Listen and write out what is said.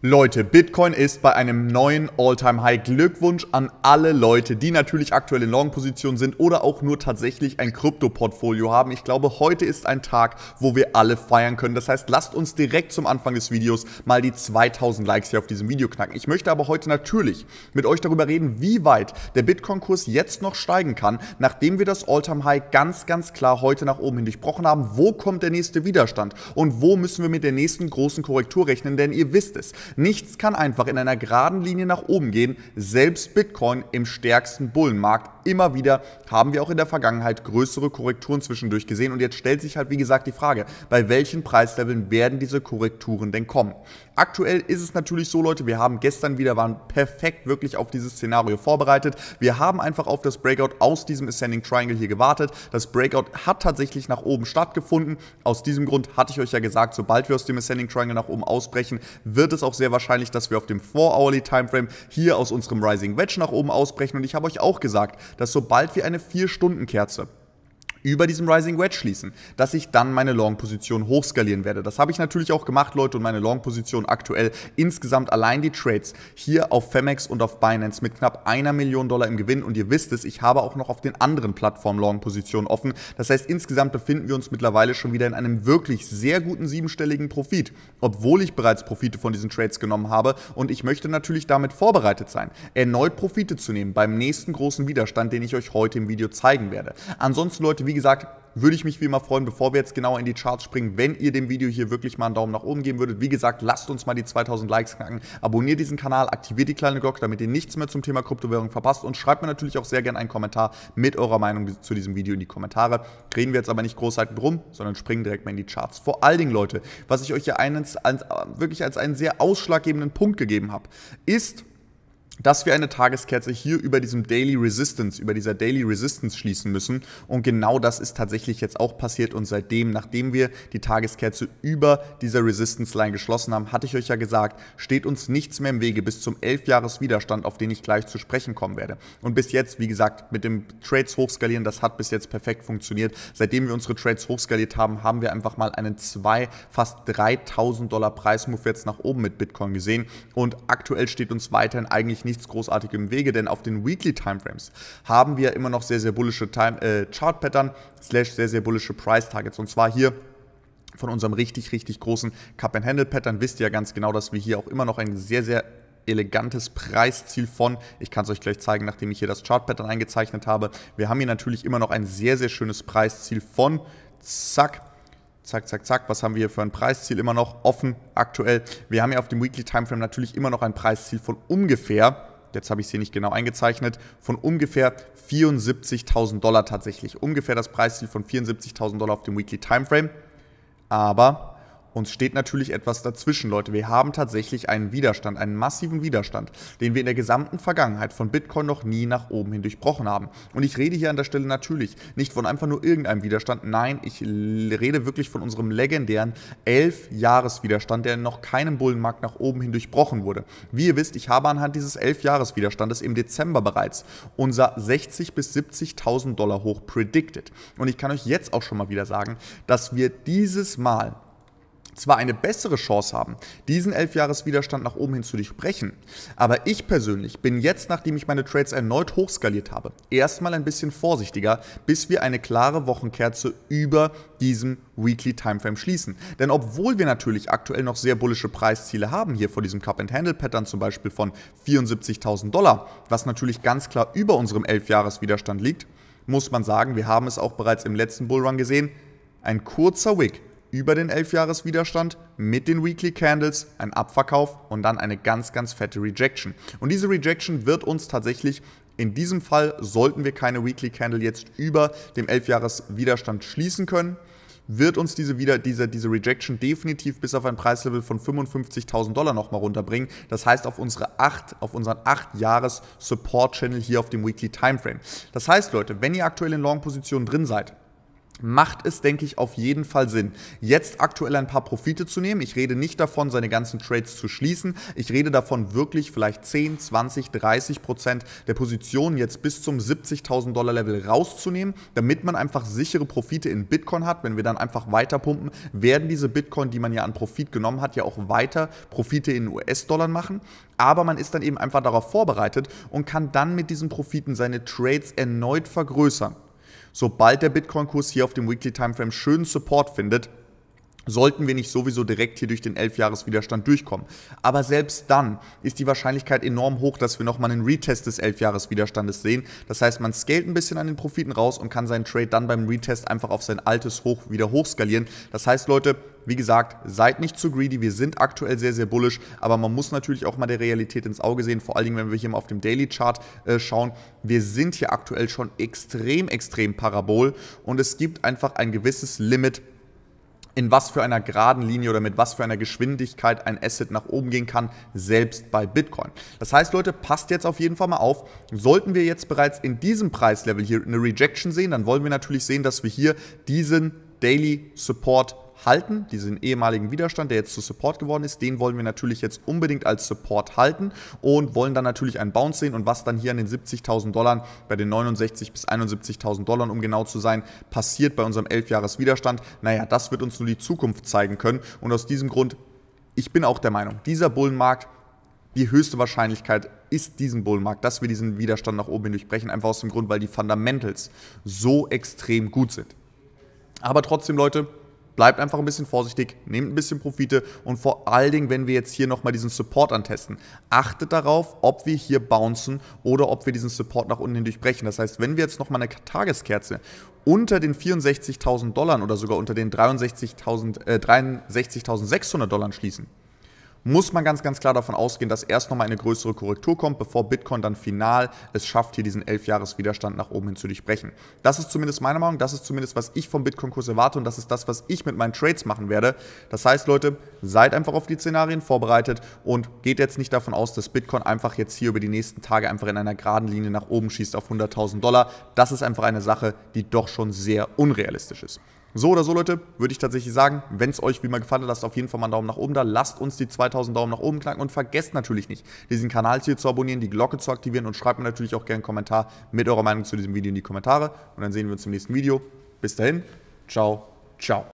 Leute, Bitcoin ist bei einem neuen All-Time-High. Glückwunsch an alle Leute, die natürlich aktuell in Long-Positionen sind oder auch nur tatsächlich ein Krypto-Portfolio haben. Ich glaube, heute ist ein Tag, wo wir alle feiern können. Das heißt, lasst uns direkt zum Anfang des Videos mal die 2000 Likes hier auf diesem Video knacken. Ich möchte aber heute natürlich mit euch darüber reden, wie weit der Bitcoin-Kurs jetzt noch steigen kann, nachdem wir das All-Time-High ganz, ganz klar heute nach oben hin durchbrochen haben. Wo kommt der nächste Widerstand und wo müssen wir mit der nächsten großen Korrektur rechnen? Denn ihr wisst es, Nichts kann einfach in einer geraden Linie nach oben gehen, selbst Bitcoin im stärksten Bullenmarkt. Immer wieder haben wir auch in der Vergangenheit größere Korrekturen zwischendurch gesehen und jetzt stellt sich halt wie gesagt die Frage, bei welchen Preisleveln werden diese Korrekturen denn kommen? Aktuell ist es natürlich so, Leute, wir haben gestern wieder waren perfekt wirklich auf dieses Szenario vorbereitet. Wir haben einfach auf das Breakout aus diesem Ascending Triangle hier gewartet. Das Breakout hat tatsächlich nach oben stattgefunden. Aus diesem Grund hatte ich euch ja gesagt, sobald wir aus dem Ascending Triangle nach oben ausbrechen, wird es auch sehr wahrscheinlich, dass wir auf dem 4-Hourly-Timeframe hier aus unserem Rising Wedge nach oben ausbrechen. Und ich habe euch auch gesagt, dass sobald wir eine 4-Stunden-Kerze über diesem Rising Wedge schließen, dass ich dann meine Long-Position hochskalieren werde. Das habe ich natürlich auch gemacht, Leute, und meine Long-Position aktuell insgesamt allein die Trades hier auf Femex und auf Binance mit knapp einer Million Dollar im Gewinn. Und ihr wisst es, ich habe auch noch auf den anderen Plattformen Long-Positionen offen. Das heißt, insgesamt befinden wir uns mittlerweile schon wieder in einem wirklich sehr guten siebenstelligen Profit, obwohl ich bereits Profite von diesen Trades genommen habe. Und ich möchte natürlich damit vorbereitet sein, erneut Profite zu nehmen beim nächsten großen Widerstand, den ich euch heute im Video zeigen werde. Ansonsten, Leute, wie gesagt, würde ich mich wie immer freuen, bevor wir jetzt genauer in die Charts springen, wenn ihr dem Video hier wirklich mal einen Daumen nach oben geben würdet. Wie gesagt, lasst uns mal die 2000 Likes knacken. Abonniert diesen Kanal, aktiviert die kleine Glocke, damit ihr nichts mehr zum Thema Kryptowährung verpasst und schreibt mir natürlich auch sehr gerne einen Kommentar mit eurer Meinung zu diesem Video in die Kommentare. Reden wir jetzt aber nicht großartig drum, sondern springen direkt mal in die Charts. Vor allen Dingen, Leute, was ich euch hier eines, als, wirklich als einen sehr ausschlaggebenden Punkt gegeben habe, ist, dass wir eine Tageskerze hier über diesem Daily Resistance, über dieser Daily Resistance schließen müssen. Und genau das ist tatsächlich jetzt auch passiert. Und seitdem, nachdem wir die Tageskerze über dieser Resistance Line geschlossen haben, hatte ich euch ja gesagt, steht uns nichts mehr im Wege bis zum 11 Jahres Widerstand, auf den ich gleich zu sprechen kommen werde. Und bis jetzt, wie gesagt, mit dem Trades hochskalieren, das hat bis jetzt perfekt funktioniert. Seitdem wir unsere Trades hochskaliert haben, haben wir einfach mal einen 2, fast 3000 Dollar Preismove jetzt nach oben mit Bitcoin gesehen. Und aktuell steht uns weiterhin eigentlich nicht nichts großartig im Wege, denn auf den Weekly Timeframes haben wir immer noch sehr, sehr bullische Time, äh, Chart Pattern, slash sehr, sehr bullische Price Targets. Und zwar hier von unserem richtig, richtig großen Cup-and-Handle-Pattern wisst ihr ja ganz genau, dass wir hier auch immer noch ein sehr, sehr elegantes Preisziel von, ich kann es euch gleich zeigen, nachdem ich hier das Chart-Pattern eingezeichnet habe. Wir haben hier natürlich immer noch ein sehr, sehr schönes Preisziel von, zack, zack, zack, zack, was haben wir hier für ein Preisziel immer noch offen aktuell. Wir haben ja auf dem Weekly Timeframe natürlich immer noch ein Preisziel von ungefähr, jetzt habe ich sie nicht genau eingezeichnet, von ungefähr 74.000 Dollar tatsächlich. Ungefähr das Preisziel von 74.000 Dollar auf dem Weekly Timeframe. Aber uns steht natürlich etwas dazwischen, Leute. Wir haben tatsächlich einen Widerstand, einen massiven Widerstand, den wir in der gesamten Vergangenheit von Bitcoin noch nie nach oben hin durchbrochen haben. Und ich rede hier an der Stelle natürlich nicht von einfach nur irgendeinem Widerstand. Nein, ich rede wirklich von unserem legendären 11-Jahres-Widerstand, der in noch keinem Bullenmarkt nach oben hin durchbrochen wurde. Wie ihr wisst, ich habe anhand dieses 11-Jahres-Widerstandes im Dezember bereits unser 60.000 bis 70.000 Dollar hoch predicted. Und ich kann euch jetzt auch schon mal wieder sagen, dass wir dieses Mal zwar eine bessere Chance haben, diesen 11-Jahres-Widerstand nach oben hin zu durchbrechen, aber ich persönlich bin jetzt, nachdem ich meine Trades erneut hochskaliert habe, erstmal ein bisschen vorsichtiger, bis wir eine klare Wochenkerze über diesem Weekly Timeframe schließen. Denn obwohl wir natürlich aktuell noch sehr bullische Preisziele haben, hier vor diesem Cup-and-Handle-Pattern zum Beispiel von 74.000 Dollar, was natürlich ganz klar über unserem 11-Jahres-Widerstand liegt, muss man sagen, wir haben es auch bereits im letzten Bullrun gesehen, ein kurzer Wick über den 11-Jahres-Widerstand mit den Weekly Candles, ein Abverkauf und dann eine ganz, ganz fette Rejection. Und diese Rejection wird uns tatsächlich in diesem Fall, sollten wir keine Weekly Candle jetzt über dem 11-Jahres-Widerstand schließen können, wird uns diese, wieder, diese, diese Rejection definitiv bis auf ein Preislevel von 55.000 Dollar nochmal runterbringen. Das heißt auf, unsere acht, auf unseren 8-Jahres-Support-Channel hier auf dem Weekly Timeframe. Das heißt, Leute, wenn ihr aktuell in Long-Positionen drin seid, macht es, denke ich, auf jeden Fall Sinn, jetzt aktuell ein paar Profite zu nehmen. Ich rede nicht davon, seine ganzen Trades zu schließen. Ich rede davon, wirklich vielleicht 10, 20, 30 Prozent der Positionen jetzt bis zum 70.000 Dollar Level rauszunehmen, damit man einfach sichere Profite in Bitcoin hat. Wenn wir dann einfach weiter pumpen, werden diese Bitcoin, die man ja an Profit genommen hat, ja auch weiter Profite in US-Dollar machen. Aber man ist dann eben einfach darauf vorbereitet und kann dann mit diesen Profiten seine Trades erneut vergrößern. Sobald der Bitcoin-Kurs hier auf dem Weekly Timeframe schönen Support findet, sollten wir nicht sowieso direkt hier durch den 11-Jahres-Widerstand durchkommen. Aber selbst dann ist die Wahrscheinlichkeit enorm hoch, dass wir nochmal einen Retest des 11-Jahres-Widerstandes sehen. Das heißt, man scaled ein bisschen an den Profiten raus und kann seinen Trade dann beim Retest einfach auf sein altes Hoch wieder hochskalieren. Das heißt, Leute, wie gesagt, seid nicht zu greedy. Wir sind aktuell sehr, sehr bullish, aber man muss natürlich auch mal der Realität ins Auge sehen. Vor allen Dingen, wenn wir hier mal auf dem Daily Chart äh, schauen. Wir sind hier aktuell schon extrem, extrem parabol und es gibt einfach ein gewisses Limit in was für einer geraden Linie oder mit was für einer Geschwindigkeit ein Asset nach oben gehen kann, selbst bei Bitcoin. Das heißt, Leute, passt jetzt auf jeden Fall mal auf. Sollten wir jetzt bereits in diesem Preislevel hier eine Rejection sehen, dann wollen wir natürlich sehen, dass wir hier diesen Daily Support halten, diesen ehemaligen Widerstand, der jetzt zu Support geworden ist, den wollen wir natürlich jetzt unbedingt als Support halten und wollen dann natürlich einen Bounce sehen und was dann hier an den 70.000 Dollar, bei den 69.000 bis 71.000 Dollar, um genau zu sein, passiert bei unserem 11-Jahres-Widerstand, naja, das wird uns nur die Zukunft zeigen können und aus diesem Grund, ich bin auch der Meinung, dieser Bullenmarkt, die höchste Wahrscheinlichkeit ist diesen Bullenmarkt, dass wir diesen Widerstand nach oben hin durchbrechen, einfach aus dem Grund, weil die Fundamentals so extrem gut sind. Aber trotzdem, Leute, Bleibt einfach ein bisschen vorsichtig, nehmt ein bisschen Profite und vor allen Dingen, wenn wir jetzt hier nochmal diesen Support antesten, achtet darauf, ob wir hier bouncen oder ob wir diesen Support nach unten hin durchbrechen. Das heißt, wenn wir jetzt nochmal eine Tageskerze unter den 64.000 Dollar oder sogar unter den 63.600 äh, 63 Dollar schließen, muss man ganz, ganz klar davon ausgehen, dass erst nochmal eine größere Korrektur kommt, bevor Bitcoin dann final es schafft, hier diesen 11-Jahres-Widerstand nach oben hin zu durchbrechen. Das ist zumindest meine Meinung, das ist zumindest, was ich vom Bitcoin-Kurs erwarte und das ist das, was ich mit meinen Trades machen werde. Das heißt, Leute, seid einfach auf die Szenarien vorbereitet und geht jetzt nicht davon aus, dass Bitcoin einfach jetzt hier über die nächsten Tage einfach in einer geraden Linie nach oben schießt auf 100.000 Dollar. Das ist einfach eine Sache, die doch schon sehr unrealistisch ist. So oder so, Leute, würde ich tatsächlich sagen, wenn es euch wie mal gefallen hat, lasst auf jeden Fall mal einen Daumen nach oben da. Lasst uns die 2000 Daumen nach oben knacken und vergesst natürlich nicht, diesen Kanal hier zu abonnieren, die Glocke zu aktivieren und schreibt mir natürlich auch gerne einen Kommentar mit eurer Meinung zu diesem Video in die Kommentare. Und dann sehen wir uns im nächsten Video. Bis dahin, ciao, ciao.